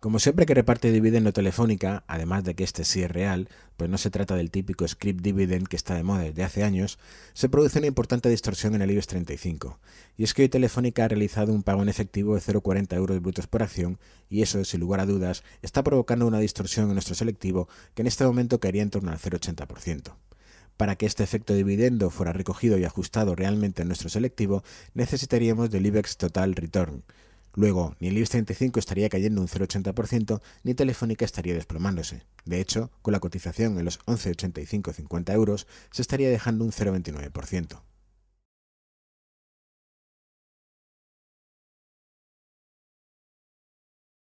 Como siempre que reparte dividendo Telefónica, además de que este sí es real, pues no se trata del típico script dividend que está de moda desde hace años, se produce una importante distorsión en el IBEX 35. Y es que hoy Telefónica ha realizado un pago en efectivo de 0,40 euros brutos por acción, y eso, sin lugar a dudas, está provocando una distorsión en nuestro selectivo que en este momento caería en torno al 0,80%. Para que este efecto dividendo fuera recogido y ajustado realmente en nuestro selectivo, necesitaríamos del IBEX Total Return, Luego, ni el IBEX 35 estaría cayendo un 0,80%, ni Telefónica estaría desplomándose. De hecho, con la cotización en los 11,85-50 euros, se estaría dejando un 0,29%.